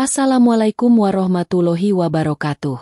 Assalamualaikum warahmatullahi wabarakatuh.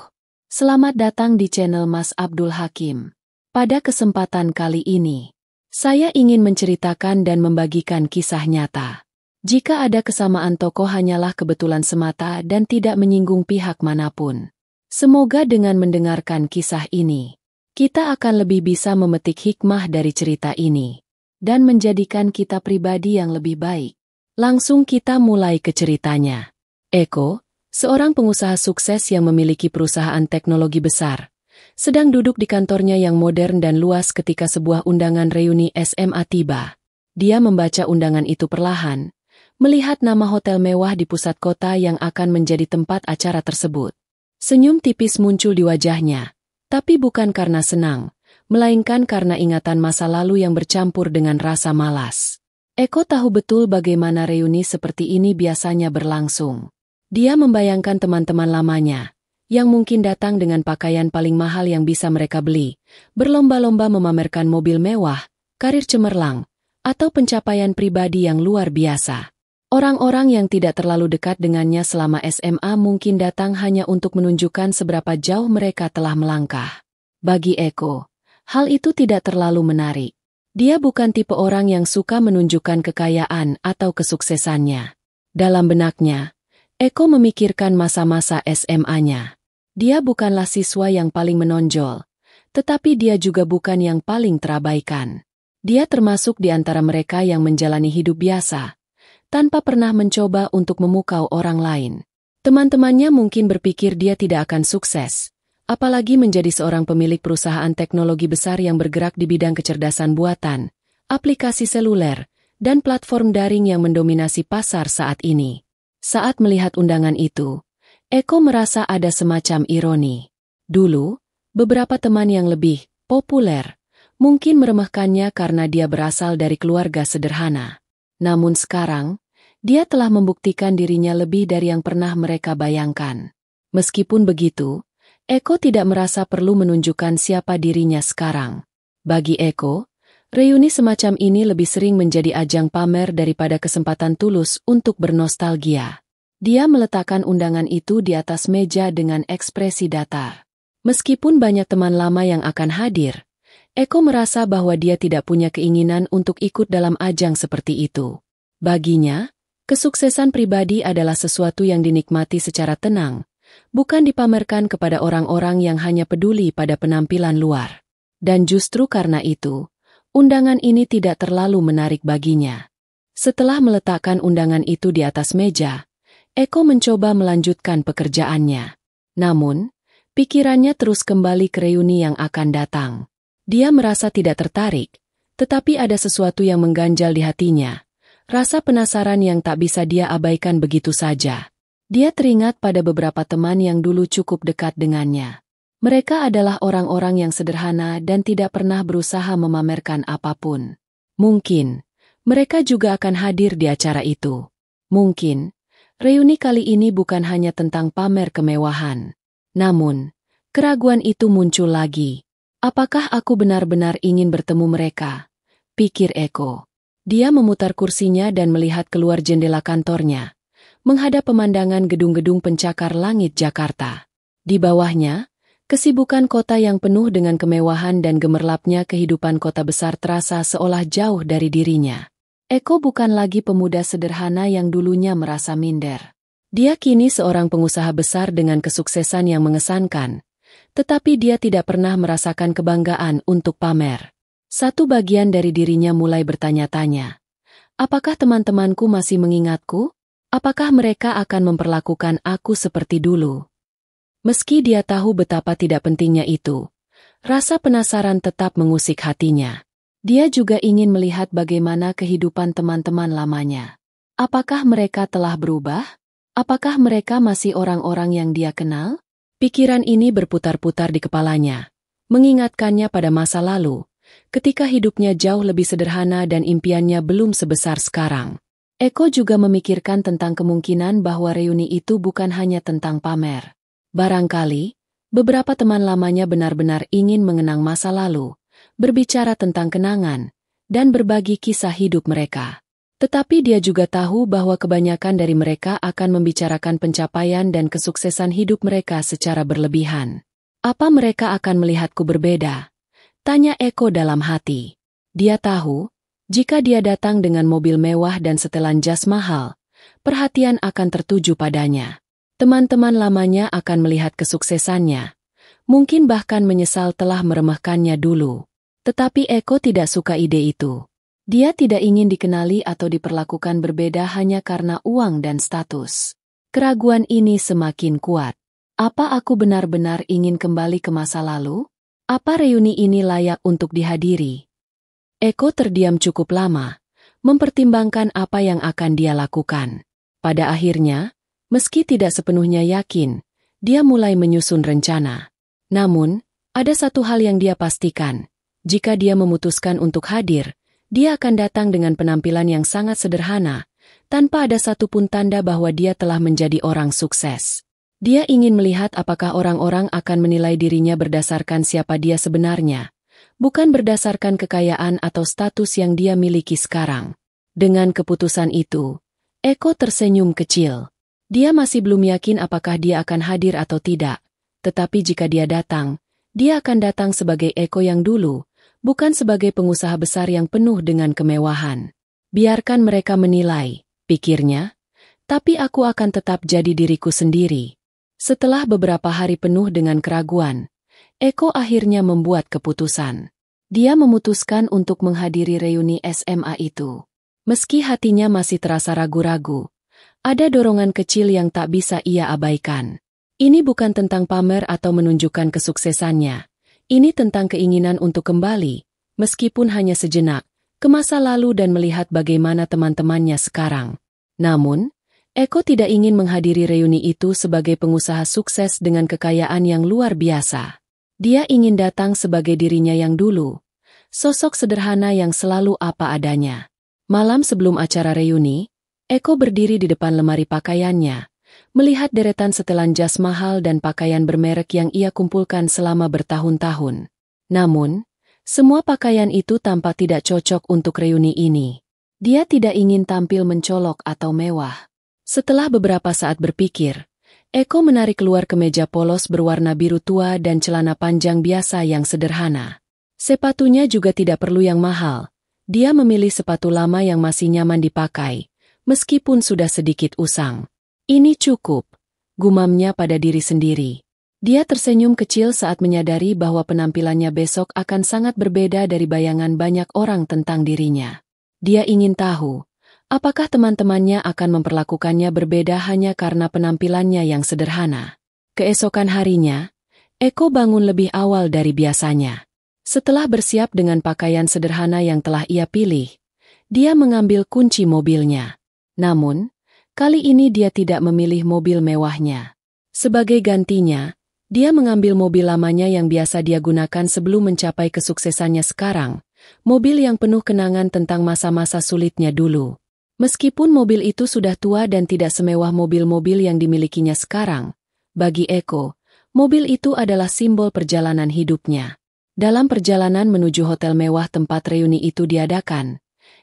Selamat datang di channel Mas Abdul Hakim. Pada kesempatan kali ini, saya ingin menceritakan dan membagikan kisah nyata. Jika ada kesamaan tokoh hanyalah kebetulan semata dan tidak menyinggung pihak manapun. Semoga dengan mendengarkan kisah ini, kita akan lebih bisa memetik hikmah dari cerita ini dan menjadikan kita pribadi yang lebih baik. Langsung kita mulai ke ceritanya. Eko, seorang pengusaha sukses yang memiliki perusahaan teknologi besar, sedang duduk di kantornya yang modern dan luas ketika sebuah undangan reuni SMA tiba. Dia membaca undangan itu perlahan, melihat nama hotel mewah di pusat kota yang akan menjadi tempat acara tersebut. Senyum tipis muncul di wajahnya, tapi bukan karena senang, melainkan karena ingatan masa lalu yang bercampur dengan rasa malas. Eko tahu betul bagaimana reuni seperti ini biasanya berlangsung. Dia membayangkan teman-teman lamanya, yang mungkin datang dengan pakaian paling mahal yang bisa mereka beli, berlomba-lomba memamerkan mobil mewah, karir cemerlang, atau pencapaian pribadi yang luar biasa. Orang-orang yang tidak terlalu dekat dengannya selama SMA mungkin datang hanya untuk menunjukkan seberapa jauh mereka telah melangkah. Bagi Eko, hal itu tidak terlalu menarik. Dia bukan tipe orang yang suka menunjukkan kekayaan atau kesuksesannya. Dalam benaknya, Eko memikirkan masa-masa SMA-nya. Dia bukanlah siswa yang paling menonjol, tetapi dia juga bukan yang paling terabaikan. Dia termasuk di antara mereka yang menjalani hidup biasa, tanpa pernah mencoba untuk memukau orang lain. Teman-temannya mungkin berpikir dia tidak akan sukses, apalagi menjadi seorang pemilik perusahaan teknologi besar yang bergerak di bidang kecerdasan buatan, aplikasi seluler, dan platform daring yang mendominasi pasar saat ini. Saat melihat undangan itu, Eko merasa ada semacam ironi. Dulu, beberapa teman yang lebih populer mungkin meremehkannya karena dia berasal dari keluarga sederhana. Namun sekarang, dia telah membuktikan dirinya lebih dari yang pernah mereka bayangkan. Meskipun begitu, Eko tidak merasa perlu menunjukkan siapa dirinya sekarang. Bagi Eko, Reuni semacam ini lebih sering menjadi ajang pamer daripada kesempatan tulus untuk bernostalgia. Dia meletakkan undangan itu di atas meja dengan ekspresi datar. Meskipun banyak teman lama yang akan hadir, Eko merasa bahwa dia tidak punya keinginan untuk ikut dalam ajang seperti itu. Baginya, kesuksesan pribadi adalah sesuatu yang dinikmati secara tenang, bukan dipamerkan kepada orang-orang yang hanya peduli pada penampilan luar. Dan justru karena itu, Undangan ini tidak terlalu menarik baginya. Setelah meletakkan undangan itu di atas meja, Eko mencoba melanjutkan pekerjaannya. Namun, pikirannya terus kembali ke reuni yang akan datang. Dia merasa tidak tertarik, tetapi ada sesuatu yang mengganjal di hatinya. Rasa penasaran yang tak bisa dia abaikan begitu saja. Dia teringat pada beberapa teman yang dulu cukup dekat dengannya. Mereka adalah orang-orang yang sederhana dan tidak pernah berusaha memamerkan apapun. Mungkin, mereka juga akan hadir di acara itu. Mungkin, reuni kali ini bukan hanya tentang pamer kemewahan. Namun, keraguan itu muncul lagi. Apakah aku benar-benar ingin bertemu mereka? Pikir Eko. Dia memutar kursinya dan melihat keluar jendela kantornya, menghadap pemandangan gedung-gedung pencakar langit Jakarta. Di bawahnya, Kesibukan kota yang penuh dengan kemewahan dan gemerlapnya kehidupan kota besar terasa seolah jauh dari dirinya. Eko bukan lagi pemuda sederhana yang dulunya merasa minder. Dia kini seorang pengusaha besar dengan kesuksesan yang mengesankan, tetapi dia tidak pernah merasakan kebanggaan untuk pamer. Satu bagian dari dirinya mulai bertanya-tanya, apakah teman-temanku masih mengingatku? Apakah mereka akan memperlakukan aku seperti dulu? Meski dia tahu betapa tidak pentingnya itu, rasa penasaran tetap mengusik hatinya. Dia juga ingin melihat bagaimana kehidupan teman-teman lamanya. Apakah mereka telah berubah? Apakah mereka masih orang-orang yang dia kenal? Pikiran ini berputar-putar di kepalanya, mengingatkannya pada masa lalu, ketika hidupnya jauh lebih sederhana dan impiannya belum sebesar sekarang. Eko juga memikirkan tentang kemungkinan bahwa reuni itu bukan hanya tentang pamer. Barangkali, beberapa teman lamanya benar-benar ingin mengenang masa lalu, berbicara tentang kenangan, dan berbagi kisah hidup mereka. Tetapi dia juga tahu bahwa kebanyakan dari mereka akan membicarakan pencapaian dan kesuksesan hidup mereka secara berlebihan. Apa mereka akan melihatku berbeda? Tanya Eko dalam hati. Dia tahu, jika dia datang dengan mobil mewah dan setelan jas mahal, perhatian akan tertuju padanya teman-teman lamanya akan melihat kesuksesannya. Mungkin bahkan menyesal telah meremehkannya dulu. Tetapi Eko tidak suka ide itu. Dia tidak ingin dikenali atau diperlakukan berbeda hanya karena uang dan status. Keraguan ini semakin kuat. Apa aku benar-benar ingin kembali ke masa lalu? Apa reuni ini layak untuk dihadiri? Eko terdiam cukup lama, mempertimbangkan apa yang akan dia lakukan. Pada akhirnya, Meski tidak sepenuhnya yakin, dia mulai menyusun rencana. Namun, ada satu hal yang dia pastikan. Jika dia memutuskan untuk hadir, dia akan datang dengan penampilan yang sangat sederhana, tanpa ada satupun tanda bahwa dia telah menjadi orang sukses. Dia ingin melihat apakah orang-orang akan menilai dirinya berdasarkan siapa dia sebenarnya, bukan berdasarkan kekayaan atau status yang dia miliki sekarang. Dengan keputusan itu, Eko tersenyum kecil. Dia masih belum yakin apakah dia akan hadir atau tidak, tetapi jika dia datang, dia akan datang sebagai Eko yang dulu, bukan sebagai pengusaha besar yang penuh dengan kemewahan. Biarkan mereka menilai, pikirnya, tapi aku akan tetap jadi diriku sendiri. Setelah beberapa hari penuh dengan keraguan, Eko akhirnya membuat keputusan. Dia memutuskan untuk menghadiri reuni SMA itu. Meski hatinya masih terasa ragu-ragu, ada dorongan kecil yang tak bisa ia abaikan. Ini bukan tentang pamer atau menunjukkan kesuksesannya. Ini tentang keinginan untuk kembali, meskipun hanya sejenak, ke masa lalu dan melihat bagaimana teman-temannya sekarang. Namun, Eko tidak ingin menghadiri reuni itu sebagai pengusaha sukses dengan kekayaan yang luar biasa. Dia ingin datang sebagai dirinya yang dulu, sosok sederhana yang selalu apa adanya. Malam sebelum acara reuni, Eko berdiri di depan lemari pakaiannya, melihat deretan setelan jas mahal dan pakaian bermerek yang ia kumpulkan selama bertahun-tahun. Namun, semua pakaian itu tampak tidak cocok untuk reuni ini. Dia tidak ingin tampil mencolok atau mewah. Setelah beberapa saat berpikir, Eko menarik keluar kemeja polos berwarna biru tua dan celana panjang biasa yang sederhana. Sepatunya juga tidak perlu yang mahal. Dia memilih sepatu lama yang masih nyaman dipakai, meskipun sudah sedikit usang. Ini cukup, gumamnya pada diri sendiri. Dia tersenyum kecil saat menyadari bahwa penampilannya besok akan sangat berbeda dari bayangan banyak orang tentang dirinya. Dia ingin tahu, apakah teman-temannya akan memperlakukannya berbeda hanya karena penampilannya yang sederhana. Keesokan harinya, Eko bangun lebih awal dari biasanya. Setelah bersiap dengan pakaian sederhana yang telah ia pilih, dia mengambil kunci mobilnya. Namun, kali ini dia tidak memilih mobil mewahnya. Sebagai gantinya, dia mengambil mobil lamanya yang biasa dia gunakan sebelum mencapai kesuksesannya sekarang, mobil yang penuh kenangan tentang masa-masa sulitnya dulu. Meskipun mobil itu sudah tua dan tidak semewah mobil-mobil yang dimilikinya sekarang, bagi Eko, mobil itu adalah simbol perjalanan hidupnya. Dalam perjalanan menuju hotel mewah tempat reuni itu diadakan,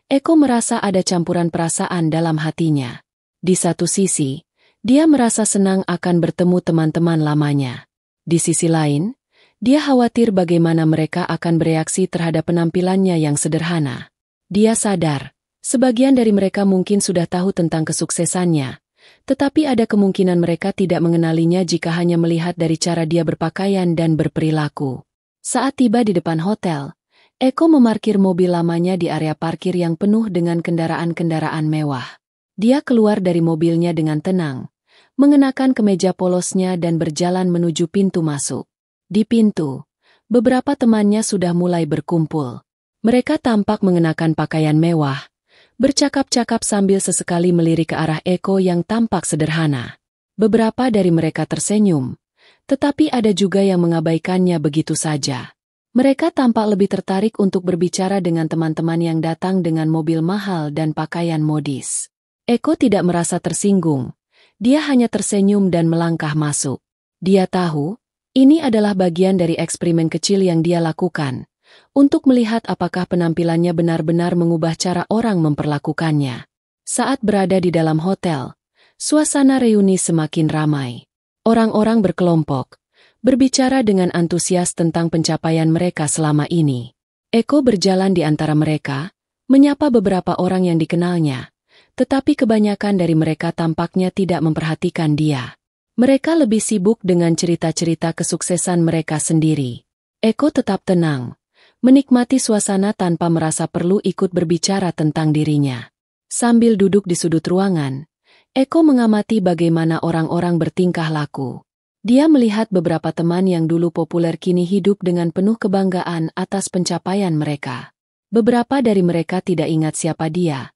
Eko merasa ada campuran perasaan dalam hatinya. Di satu sisi, dia merasa senang akan bertemu teman-teman lamanya. Di sisi lain, dia khawatir bagaimana mereka akan bereaksi terhadap penampilannya yang sederhana. Dia sadar, sebagian dari mereka mungkin sudah tahu tentang kesuksesannya, tetapi ada kemungkinan mereka tidak mengenalinya jika hanya melihat dari cara dia berpakaian dan berperilaku. Saat tiba di depan hotel, Eko memarkir mobil lamanya di area parkir yang penuh dengan kendaraan-kendaraan mewah. Dia keluar dari mobilnya dengan tenang, mengenakan kemeja polosnya dan berjalan menuju pintu masuk. Di pintu, beberapa temannya sudah mulai berkumpul. Mereka tampak mengenakan pakaian mewah, bercakap-cakap sambil sesekali melirik ke arah Eko yang tampak sederhana. Beberapa dari mereka tersenyum, tetapi ada juga yang mengabaikannya begitu saja. Mereka tampak lebih tertarik untuk berbicara dengan teman-teman yang datang dengan mobil mahal dan pakaian modis. Eko tidak merasa tersinggung. Dia hanya tersenyum dan melangkah masuk. Dia tahu, ini adalah bagian dari eksperimen kecil yang dia lakukan, untuk melihat apakah penampilannya benar-benar mengubah cara orang memperlakukannya. Saat berada di dalam hotel, suasana reuni semakin ramai. Orang-orang berkelompok, berbicara dengan antusias tentang pencapaian mereka selama ini. Eko berjalan di antara mereka, menyapa beberapa orang yang dikenalnya, tetapi kebanyakan dari mereka tampaknya tidak memperhatikan dia. Mereka lebih sibuk dengan cerita-cerita kesuksesan mereka sendiri. Eko tetap tenang, menikmati suasana tanpa merasa perlu ikut berbicara tentang dirinya. Sambil duduk di sudut ruangan, Eko mengamati bagaimana orang-orang bertingkah laku. Dia melihat beberapa teman yang dulu populer kini hidup dengan penuh kebanggaan atas pencapaian mereka. Beberapa dari mereka tidak ingat siapa dia,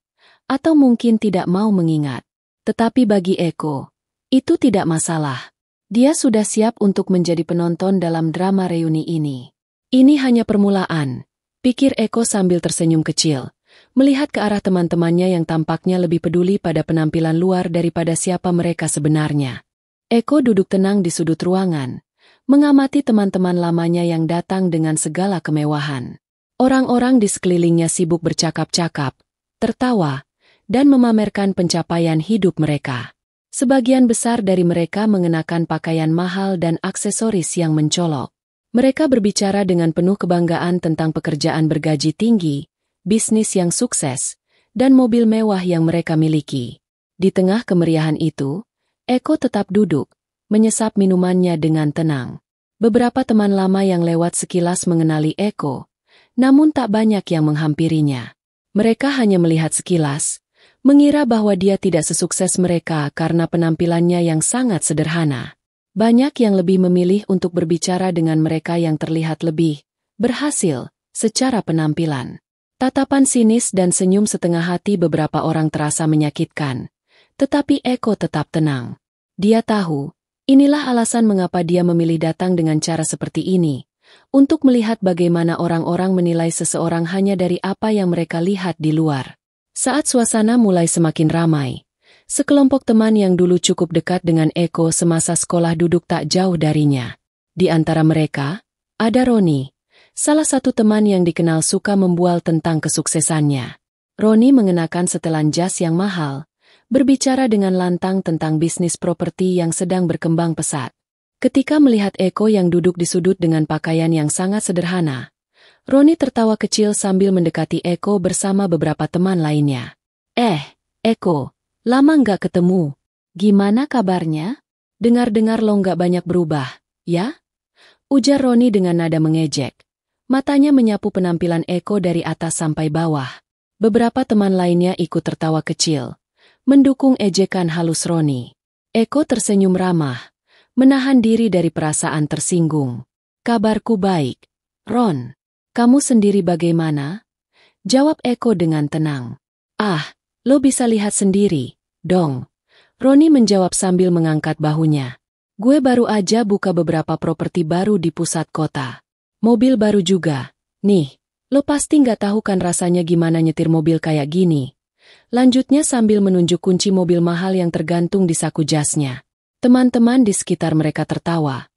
atau mungkin tidak mau mengingat. Tetapi bagi Eko, itu tidak masalah. Dia sudah siap untuk menjadi penonton dalam drama reuni ini. Ini hanya permulaan, pikir Eko sambil tersenyum kecil, melihat ke arah teman-temannya yang tampaknya lebih peduli pada penampilan luar daripada siapa mereka sebenarnya. Eko duduk tenang di sudut ruangan, mengamati teman-teman lamanya yang datang dengan segala kemewahan. Orang-orang di sekelilingnya sibuk bercakap-cakap, tertawa, dan memamerkan pencapaian hidup mereka. Sebagian besar dari mereka mengenakan pakaian mahal dan aksesoris yang mencolok. Mereka berbicara dengan penuh kebanggaan tentang pekerjaan bergaji tinggi, bisnis yang sukses, dan mobil mewah yang mereka miliki. Di tengah kemeriahan itu, Eko tetap duduk, menyesap minumannya dengan tenang. Beberapa teman lama yang lewat sekilas mengenali Eko, namun tak banyak yang menghampirinya. Mereka hanya melihat sekilas, mengira bahwa dia tidak sesukses mereka karena penampilannya yang sangat sederhana. Banyak yang lebih memilih untuk berbicara dengan mereka yang terlihat lebih berhasil secara penampilan. Tatapan sinis dan senyum setengah hati beberapa orang terasa menyakitkan. Tetapi Eko tetap tenang. Dia tahu, inilah alasan mengapa dia memilih datang dengan cara seperti ini, untuk melihat bagaimana orang-orang menilai seseorang hanya dari apa yang mereka lihat di luar. Saat suasana mulai semakin ramai, sekelompok teman yang dulu cukup dekat dengan Eko semasa sekolah duduk tak jauh darinya. Di antara mereka, ada Roni, salah satu teman yang dikenal suka membual tentang kesuksesannya. Roni mengenakan setelan jas yang mahal, berbicara dengan lantang tentang bisnis properti yang sedang berkembang pesat. Ketika melihat Eko yang duduk di sudut dengan pakaian yang sangat sederhana, Roni tertawa kecil sambil mendekati Eko bersama beberapa teman lainnya. Eh, Eko, lama nggak ketemu. Gimana kabarnya? Dengar-dengar lo nggak banyak berubah, ya? Ujar Roni dengan nada mengejek. Matanya menyapu penampilan Eko dari atas sampai bawah. Beberapa teman lainnya ikut tertawa kecil, mendukung ejekan halus Roni. Eko tersenyum ramah, menahan diri dari perasaan tersinggung. Kabarku baik, Ron. Kamu sendiri bagaimana? Jawab Eko dengan tenang. Ah, lo bisa lihat sendiri, dong. Roni menjawab sambil mengangkat bahunya. Gue baru aja buka beberapa properti baru di pusat kota. Mobil baru juga. Nih, lo pasti nggak tahu kan rasanya gimana nyetir mobil kayak gini. Lanjutnya sambil menunjuk kunci mobil mahal yang tergantung di saku jasnya. Teman-teman di sekitar mereka tertawa,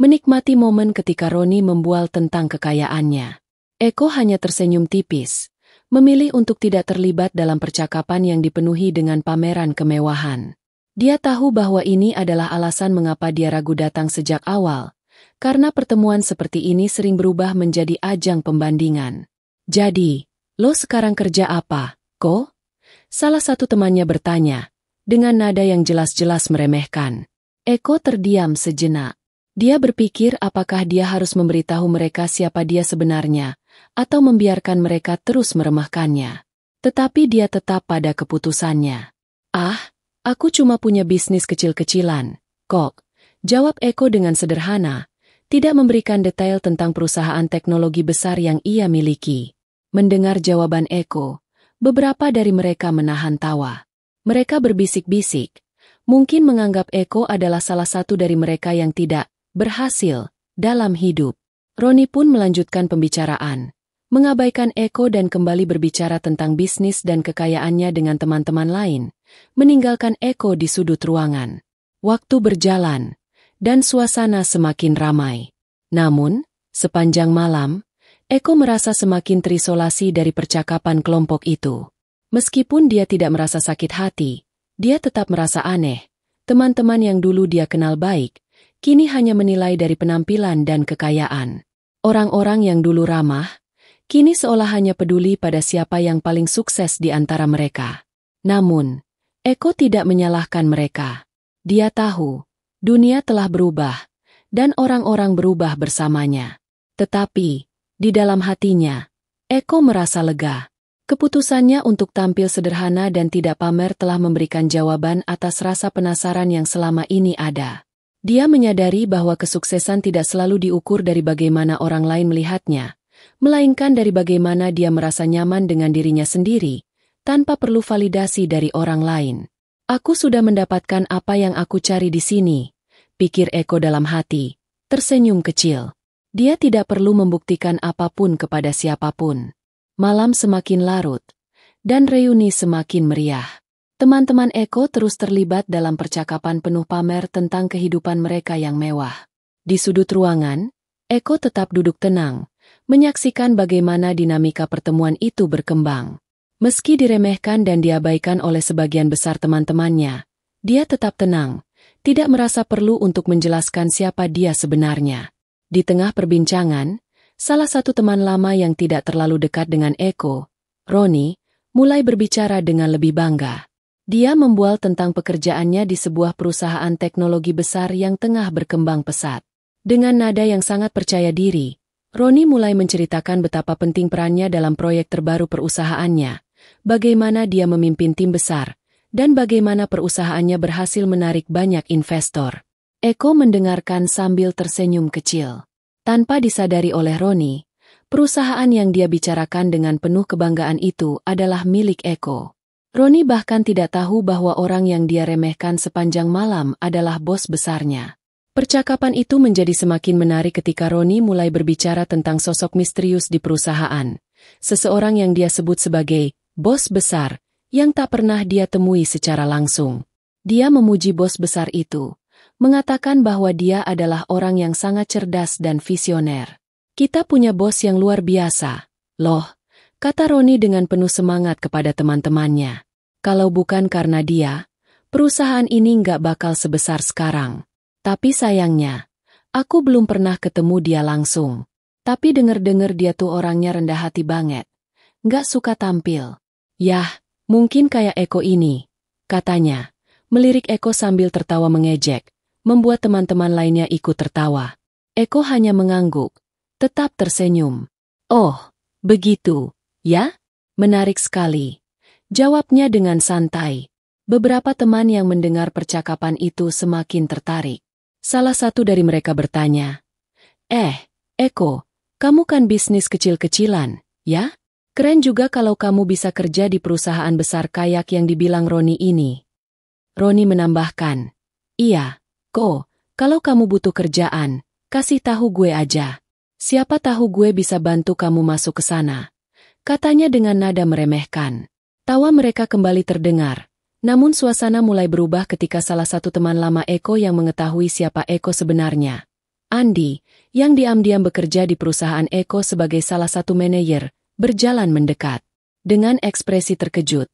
menikmati momen ketika Roni membual tentang kekayaannya. Eko hanya tersenyum tipis, memilih untuk tidak terlibat dalam percakapan yang dipenuhi dengan pameran kemewahan. Dia tahu bahwa ini adalah alasan mengapa dia ragu datang sejak awal, karena pertemuan seperti ini sering berubah menjadi ajang pembandingan. Jadi, lo sekarang kerja apa, Ko? Salah satu temannya bertanya, dengan nada yang jelas-jelas meremehkan. Eko terdiam sejenak. Dia berpikir apakah dia harus memberitahu mereka siapa dia sebenarnya, atau membiarkan mereka terus meremehkannya. Tetapi dia tetap pada keputusannya. Ah, aku cuma punya bisnis kecil-kecilan, kok. Jawab Eko dengan sederhana, tidak memberikan detail tentang perusahaan teknologi besar yang ia miliki. Mendengar jawaban Eko, Beberapa dari mereka menahan tawa. Mereka berbisik-bisik, mungkin menganggap Eko adalah salah satu dari mereka yang tidak berhasil dalam hidup. Roni pun melanjutkan pembicaraan, mengabaikan Eko dan kembali berbicara tentang bisnis dan kekayaannya dengan teman-teman lain, meninggalkan Eko di sudut ruangan. Waktu berjalan, dan suasana semakin ramai. Namun, sepanjang malam, Eko merasa semakin terisolasi dari percakapan kelompok itu. Meskipun dia tidak merasa sakit hati, dia tetap merasa aneh. Teman-teman yang dulu dia kenal baik, kini hanya menilai dari penampilan dan kekayaan. Orang-orang yang dulu ramah, kini seolah hanya peduli pada siapa yang paling sukses di antara mereka. Namun, Eko tidak menyalahkan mereka. Dia tahu, dunia telah berubah, dan orang-orang berubah bersamanya. Tetapi, di dalam hatinya, Eko merasa lega. Keputusannya untuk tampil sederhana dan tidak pamer telah memberikan jawaban atas rasa penasaran yang selama ini ada. Dia menyadari bahwa kesuksesan tidak selalu diukur dari bagaimana orang lain melihatnya, melainkan dari bagaimana dia merasa nyaman dengan dirinya sendiri, tanpa perlu validasi dari orang lain. Aku sudah mendapatkan apa yang aku cari di sini, pikir Eko dalam hati, tersenyum kecil. Dia tidak perlu membuktikan apapun kepada siapapun. Malam semakin larut, dan reuni semakin meriah. Teman-teman Eko terus terlibat dalam percakapan penuh pamer tentang kehidupan mereka yang mewah. Di sudut ruangan, Eko tetap duduk tenang, menyaksikan bagaimana dinamika pertemuan itu berkembang. Meski diremehkan dan diabaikan oleh sebagian besar teman-temannya, dia tetap tenang, tidak merasa perlu untuk menjelaskan siapa dia sebenarnya. Di tengah perbincangan, salah satu teman lama yang tidak terlalu dekat dengan Eko, Roni, mulai berbicara dengan lebih bangga. Dia membual tentang pekerjaannya di sebuah perusahaan teknologi besar yang tengah berkembang pesat. Dengan nada yang sangat percaya diri, Roni mulai menceritakan betapa penting perannya dalam proyek terbaru perusahaannya, bagaimana dia memimpin tim besar, dan bagaimana perusahaannya berhasil menarik banyak investor. Eko mendengarkan sambil tersenyum kecil. Tanpa disadari oleh Roni, perusahaan yang dia bicarakan dengan penuh kebanggaan itu adalah milik Eko. Roni bahkan tidak tahu bahwa orang yang dia remehkan sepanjang malam adalah bos besarnya. Percakapan itu menjadi semakin menarik ketika Roni mulai berbicara tentang sosok misterius di perusahaan, seseorang yang dia sebut sebagai bos besar yang tak pernah dia temui secara langsung. Dia memuji bos besar itu, mengatakan bahwa dia adalah orang yang sangat cerdas dan visioner. Kita punya bos yang luar biasa, loh, kata Roni dengan penuh semangat kepada teman-temannya. Kalau bukan karena dia, perusahaan ini nggak bakal sebesar sekarang. Tapi sayangnya, aku belum pernah ketemu dia langsung. Tapi denger dengar dia tuh orangnya rendah hati banget. Nggak suka tampil. Yah, mungkin kayak Eko ini, katanya melirik Eko sambil tertawa mengejek membuat teman-teman lainnya ikut tertawa. Eko hanya mengangguk, tetap tersenyum. Oh, begitu, ya? Menarik sekali. Jawabnya dengan santai. Beberapa teman yang mendengar percakapan itu semakin tertarik. Salah satu dari mereka bertanya, Eh, Eko, kamu kan bisnis kecil-kecilan, ya? Keren juga kalau kamu bisa kerja di perusahaan besar kayak yang dibilang Roni ini. Roni menambahkan, Iya, Ko, kalau kamu butuh kerjaan, kasih tahu gue aja. Siapa tahu gue bisa bantu kamu masuk ke sana. Katanya dengan nada meremehkan. Tawa mereka kembali terdengar. Namun suasana mulai berubah ketika salah satu teman lama Eko yang mengetahui siapa Eko sebenarnya. Andi, yang diam-diam bekerja di perusahaan Eko sebagai salah satu manajer, berjalan mendekat. Dengan ekspresi terkejut,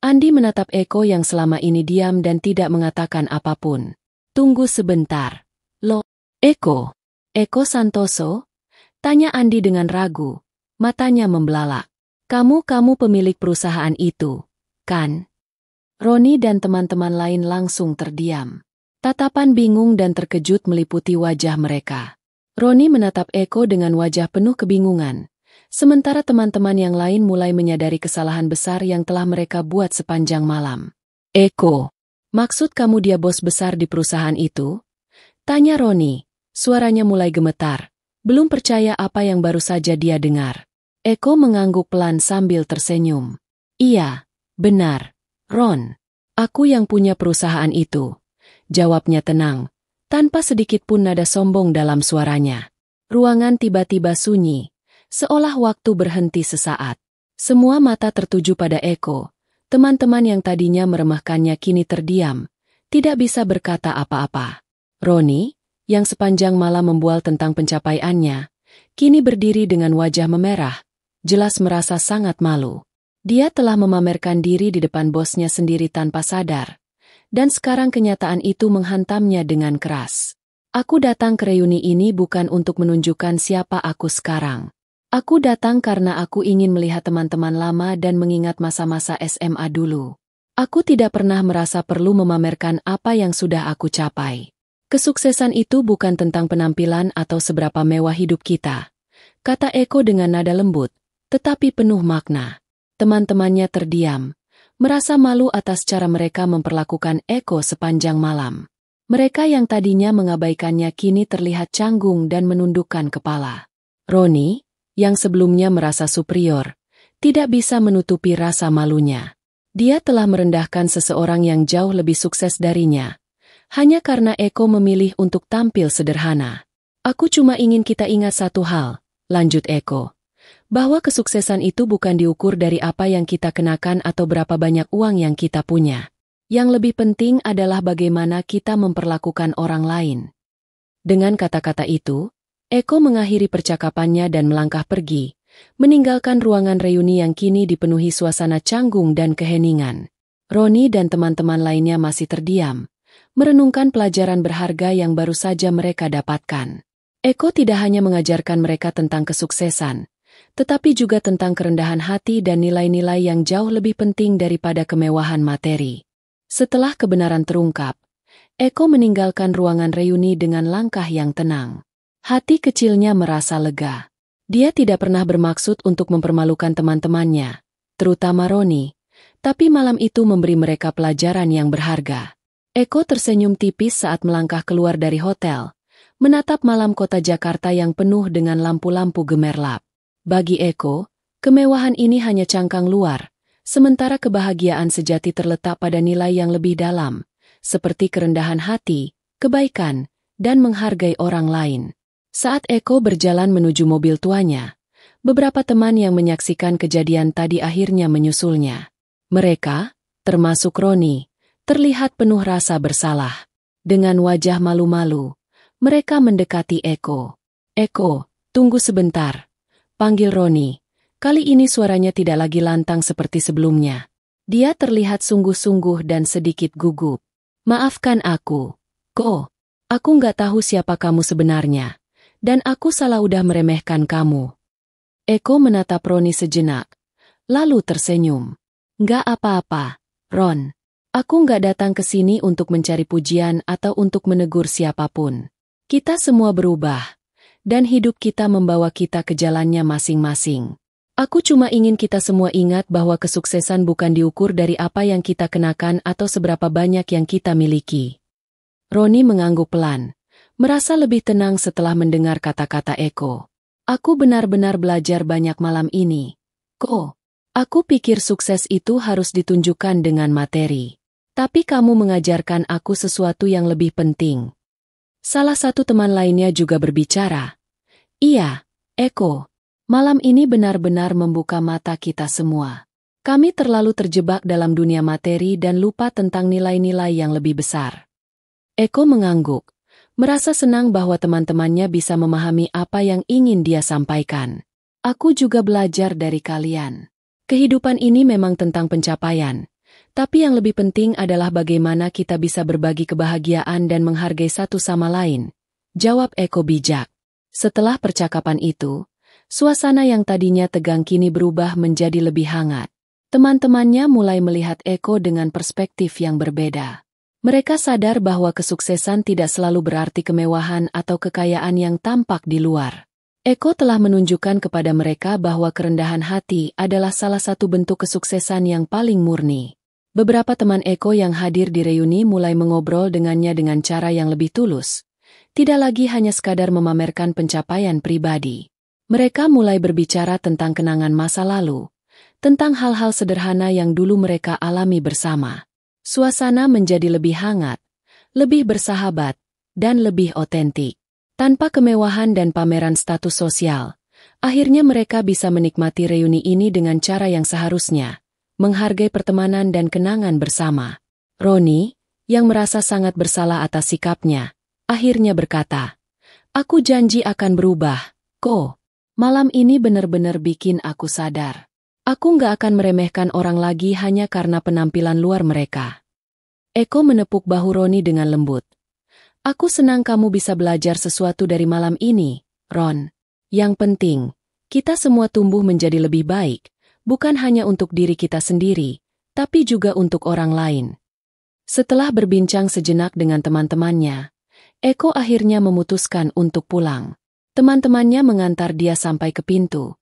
Andi menatap Eko yang selama ini diam dan tidak mengatakan apapun. Tunggu sebentar. Lo, Eko. Eko Santoso? Tanya Andi dengan ragu. Matanya membelalak. Kamu-kamu pemilik perusahaan itu, kan? Roni dan teman-teman lain langsung terdiam. Tatapan bingung dan terkejut meliputi wajah mereka. Roni menatap Eko dengan wajah penuh kebingungan. Sementara teman-teman yang lain mulai menyadari kesalahan besar yang telah mereka buat sepanjang malam. Eko, Maksud kamu dia bos besar di perusahaan itu? Tanya Roni. Suaranya mulai gemetar. Belum percaya apa yang baru saja dia dengar. Eko mengangguk pelan sambil tersenyum. Iya, benar, Ron. Aku yang punya perusahaan itu. Jawabnya tenang, tanpa sedikit pun nada sombong dalam suaranya. Ruangan tiba-tiba sunyi, seolah waktu berhenti sesaat. Semua mata tertuju pada Eko, Teman-teman yang tadinya meremahkannya kini terdiam, tidak bisa berkata apa-apa. Roni, yang sepanjang malam membual tentang pencapaiannya, kini berdiri dengan wajah memerah, jelas merasa sangat malu. Dia telah memamerkan diri di depan bosnya sendiri tanpa sadar, dan sekarang kenyataan itu menghantamnya dengan keras. Aku datang ke reuni ini bukan untuk menunjukkan siapa aku sekarang. Aku datang karena aku ingin melihat teman-teman lama dan mengingat masa-masa SMA dulu. Aku tidak pernah merasa perlu memamerkan apa yang sudah aku capai. Kesuksesan itu bukan tentang penampilan atau seberapa mewah hidup kita, kata Eko dengan nada lembut, tetapi penuh makna. Teman-temannya terdiam, merasa malu atas cara mereka memperlakukan Eko sepanjang malam. Mereka yang tadinya mengabaikannya kini terlihat canggung dan menundukkan kepala. Roni, yang sebelumnya merasa superior, tidak bisa menutupi rasa malunya. Dia telah merendahkan seseorang yang jauh lebih sukses darinya, hanya karena Eko memilih untuk tampil sederhana. Aku cuma ingin kita ingat satu hal, lanjut Eko, bahwa kesuksesan itu bukan diukur dari apa yang kita kenakan atau berapa banyak uang yang kita punya. Yang lebih penting adalah bagaimana kita memperlakukan orang lain. Dengan kata-kata itu, Eko mengakhiri percakapannya dan melangkah pergi, meninggalkan ruangan reuni yang kini dipenuhi suasana canggung dan keheningan. Roni dan teman-teman lainnya masih terdiam, merenungkan pelajaran berharga yang baru saja mereka dapatkan. Eko tidak hanya mengajarkan mereka tentang kesuksesan, tetapi juga tentang kerendahan hati dan nilai-nilai yang jauh lebih penting daripada kemewahan materi. Setelah kebenaran terungkap, Eko meninggalkan ruangan reuni dengan langkah yang tenang. Hati kecilnya merasa lega. Dia tidak pernah bermaksud untuk mempermalukan teman-temannya, terutama Roni, tapi malam itu memberi mereka pelajaran yang berharga. Eko tersenyum tipis saat melangkah keluar dari hotel, menatap malam kota Jakarta yang penuh dengan lampu-lampu gemerlap. Bagi Eko, kemewahan ini hanya cangkang luar, sementara kebahagiaan sejati terletak pada nilai yang lebih dalam, seperti kerendahan hati, kebaikan, dan menghargai orang lain. Saat Eko berjalan menuju mobil tuanya, beberapa teman yang menyaksikan kejadian tadi akhirnya menyusulnya. Mereka, termasuk Roni, terlihat penuh rasa bersalah. Dengan wajah malu-malu, mereka mendekati Eko. Eko, tunggu sebentar. Panggil Roni. Kali ini suaranya tidak lagi lantang seperti sebelumnya. Dia terlihat sungguh-sungguh dan sedikit gugup. Maafkan aku. Ko, aku nggak tahu siapa kamu sebenarnya. Dan aku salah udah meremehkan kamu. Eko menatap Roni sejenak, lalu tersenyum. Nggak apa-apa, Ron. Aku nggak datang ke sini untuk mencari pujian atau untuk menegur siapapun. Kita semua berubah, dan hidup kita membawa kita ke jalannya masing-masing. Aku cuma ingin kita semua ingat bahwa kesuksesan bukan diukur dari apa yang kita kenakan atau seberapa banyak yang kita miliki. Roni mengangguk pelan merasa lebih tenang setelah mendengar kata-kata Eko. Aku benar-benar belajar banyak malam ini. Ko, aku pikir sukses itu harus ditunjukkan dengan materi. Tapi kamu mengajarkan aku sesuatu yang lebih penting. Salah satu teman lainnya juga berbicara. Iya, Eko. Malam ini benar-benar membuka mata kita semua. Kami terlalu terjebak dalam dunia materi dan lupa tentang nilai-nilai yang lebih besar. Eko mengangguk merasa senang bahwa teman-temannya bisa memahami apa yang ingin dia sampaikan. Aku juga belajar dari kalian. Kehidupan ini memang tentang pencapaian, tapi yang lebih penting adalah bagaimana kita bisa berbagi kebahagiaan dan menghargai satu sama lain. Jawab Eko bijak. Setelah percakapan itu, suasana yang tadinya tegang kini berubah menjadi lebih hangat. Teman-temannya mulai melihat Eko dengan perspektif yang berbeda. Mereka sadar bahwa kesuksesan tidak selalu berarti kemewahan atau kekayaan yang tampak di luar. Eko telah menunjukkan kepada mereka bahwa kerendahan hati adalah salah satu bentuk kesuksesan yang paling murni. Beberapa teman Eko yang hadir di reuni mulai mengobrol dengannya dengan cara yang lebih tulus. Tidak lagi hanya sekadar memamerkan pencapaian pribadi. Mereka mulai berbicara tentang kenangan masa lalu, tentang hal-hal sederhana yang dulu mereka alami bersama. Suasana menjadi lebih hangat, lebih bersahabat, dan lebih otentik. Tanpa kemewahan dan pameran status sosial, akhirnya mereka bisa menikmati reuni ini dengan cara yang seharusnya, menghargai pertemanan dan kenangan bersama. Roni, yang merasa sangat bersalah atas sikapnya, akhirnya berkata, Aku janji akan berubah, Ko. Malam ini benar-benar bikin aku sadar. Aku nggak akan meremehkan orang lagi hanya karena penampilan luar mereka. Eko menepuk bahu Roni dengan lembut. Aku senang kamu bisa belajar sesuatu dari malam ini, Ron. Yang penting, kita semua tumbuh menjadi lebih baik, bukan hanya untuk diri kita sendiri, tapi juga untuk orang lain. Setelah berbincang sejenak dengan teman-temannya, Eko akhirnya memutuskan untuk pulang. Teman-temannya mengantar dia sampai ke pintu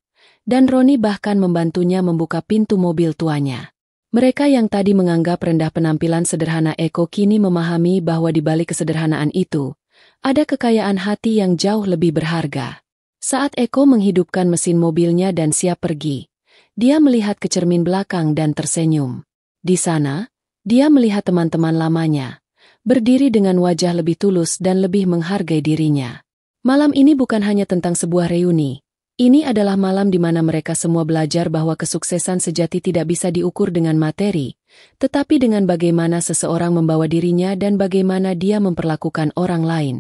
dan Roni bahkan membantunya membuka pintu mobil tuanya. Mereka yang tadi menganggap rendah penampilan sederhana Eko kini memahami bahwa di balik kesederhanaan itu, ada kekayaan hati yang jauh lebih berharga. Saat Eko menghidupkan mesin mobilnya dan siap pergi, dia melihat ke cermin belakang dan tersenyum. Di sana, dia melihat teman-teman lamanya, berdiri dengan wajah lebih tulus dan lebih menghargai dirinya. Malam ini bukan hanya tentang sebuah reuni, ini adalah malam di mana mereka semua belajar bahwa kesuksesan sejati tidak bisa diukur dengan materi, tetapi dengan bagaimana seseorang membawa dirinya dan bagaimana dia memperlakukan orang lain.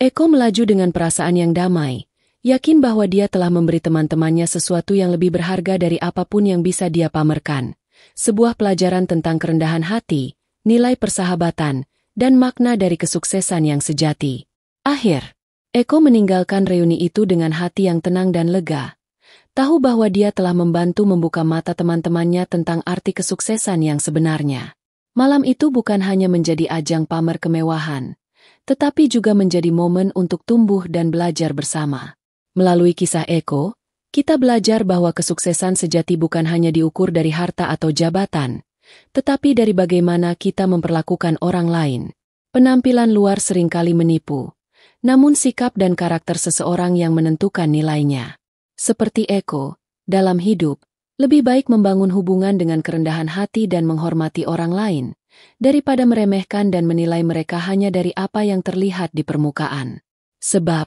Eko melaju dengan perasaan yang damai, yakin bahwa dia telah memberi teman-temannya sesuatu yang lebih berharga dari apapun yang bisa dia pamerkan. Sebuah pelajaran tentang kerendahan hati, nilai persahabatan, dan makna dari kesuksesan yang sejati. Akhir Eko meninggalkan reuni itu dengan hati yang tenang dan lega. Tahu bahwa dia telah membantu membuka mata teman-temannya tentang arti kesuksesan yang sebenarnya. Malam itu bukan hanya menjadi ajang pamer kemewahan, tetapi juga menjadi momen untuk tumbuh dan belajar bersama. Melalui kisah Eko, kita belajar bahwa kesuksesan sejati bukan hanya diukur dari harta atau jabatan, tetapi dari bagaimana kita memperlakukan orang lain. Penampilan luar seringkali menipu, namun sikap dan karakter seseorang yang menentukan nilainya. Seperti Eko, dalam hidup, lebih baik membangun hubungan dengan kerendahan hati dan menghormati orang lain, daripada meremehkan dan menilai mereka hanya dari apa yang terlihat di permukaan. Sebab,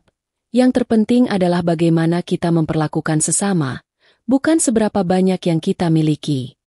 yang terpenting adalah bagaimana kita memperlakukan sesama, bukan seberapa banyak yang kita miliki.